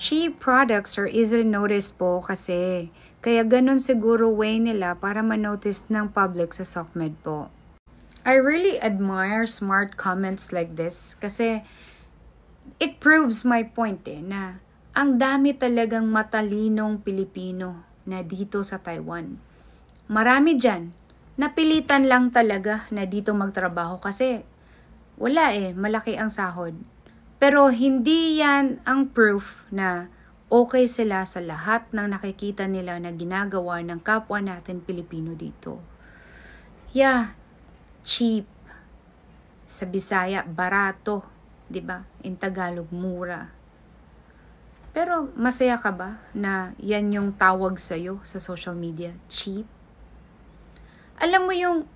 cheap products are easily noticed po kasi. Kaya ganun siguro way nila para manotice ng public sa SOCMED po. I really admire smart comments like this kasi it proves my point eh na ang dami talagang matalinong Pilipino na dito sa Taiwan. Marami dyan, napilitan lang talaga na dito magtrabaho kasi wala eh, malaki ang sahod. Pero hindi yan ang proof na okay sila sa lahat ng nakikita nila na ginagawa ng kapwa natin Pilipino dito. Yeah, cheap. Sa Bisaya, barato. ba diba? In Tagalog, mura. Pero masaya ka ba na yan yung tawag sa'yo sa social media? Cheap? Alam mo yung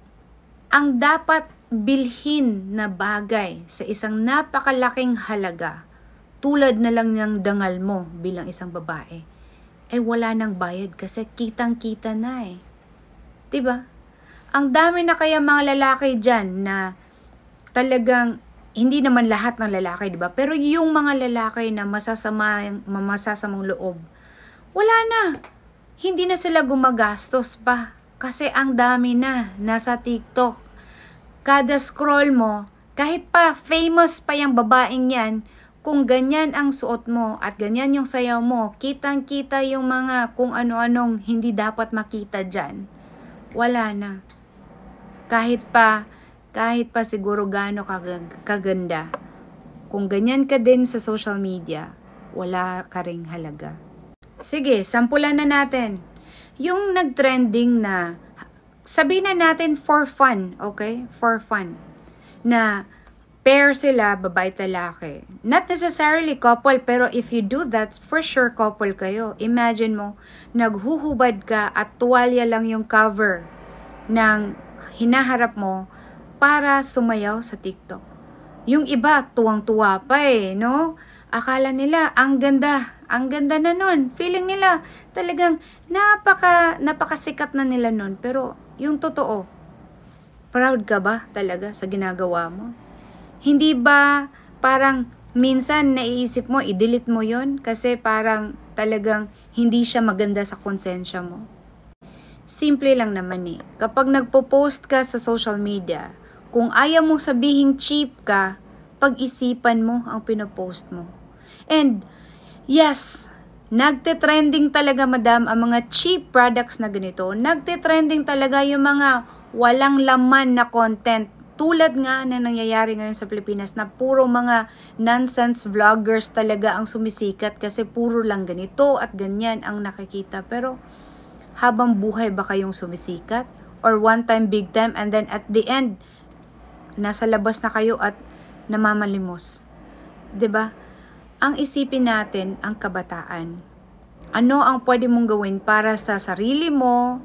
ang dapat bilhin na bagay sa isang napakalaking halaga tulad na lang ng dangal mo bilang isang babae eh wala nang bayad kasi kitang-kita na eh. 'Di ba? Ang dami na kaya mga lalaki diyan na talagang hindi naman lahat ng lalaki, 'di ba? Pero yung mga lalaki na masasama mamasasamang loob, wala na. Hindi na sila gumagastos pa kasi ang dami na nasa TikTok, Kada scroll mo, kahit pa famous pa yung babaeng yan, kung ganyan ang suot mo at ganyan yung sayaw mo, kitang-kita yung mga kung ano-anong hindi dapat makita dyan. Wala na. Kahit pa, kahit pa siguro gaano kag- kaganda. Kung ganyan ka din sa social media, wala ka ring halaga. Sige, sampulan na natin. Yung nag-trending na sabihin na natin for fun, okay? For fun. Na pair sila, babae talaki. Not necessarily couple, pero if you do that, for sure couple kayo. Imagine mo, naghuhubad ka at tuwalya lang yung cover ng hinaharap mo para sumayaw sa TikTok. Yung iba, tuwang-tuwa pa eh, no? Akala nila, ang ganda, ang ganda na nun. Feeling nila, talagang napaka, napakasikat na nila nun. Pero yung totoo, proud ka ba talaga sa ginagawa mo? Hindi ba parang minsan naiisip mo, i-delete mo yon kasi parang talagang hindi siya maganda sa konsensya mo? Simple lang naman eh. Kapag nagpo-post ka sa social media, kung ayaw mong sabihing cheap ka, pag-isipan mo ang pinopost mo. And yes, Nagte-trending talaga madam ang mga cheap products na ganito. Nagte-trending talaga yung mga walang laman na content tulad nga na nangyayari ngayon sa Pilipinas na puro mga nonsense vloggers talaga ang sumisikat kasi puro lang ganito at ganyan ang nakikita. Pero habang buhay ba kayong sumisikat? Or one time, big time, and then at the end, nasa labas na kayo at namamalimos. ba? Diba? ang isipin natin ang kabataan. Ano ang pwede mong gawin para sa sarili mo,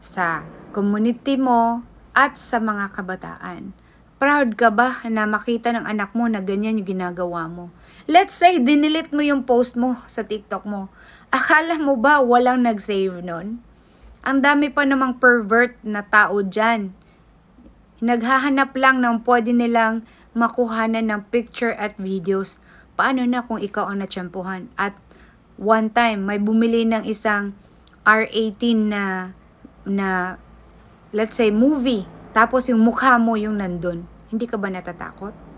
sa community mo, at sa mga kabataan? Proud ka ba na makita ng anak mo na ganyan yung ginagawa mo? Let's say, dinilit mo yung post mo sa TikTok mo. Akala mo ba walang nag-save nun? Ang dami pa namang pervert na tao dyan. Naghahanap lang ng pwede nilang makuhanan ng picture at videos paano na kung ikaw ang natsyampuhan? At one time, may bumili ng isang R18 na, na let's say, movie. Tapos yung mukha mo yung nandun. Hindi ka ba natatakot?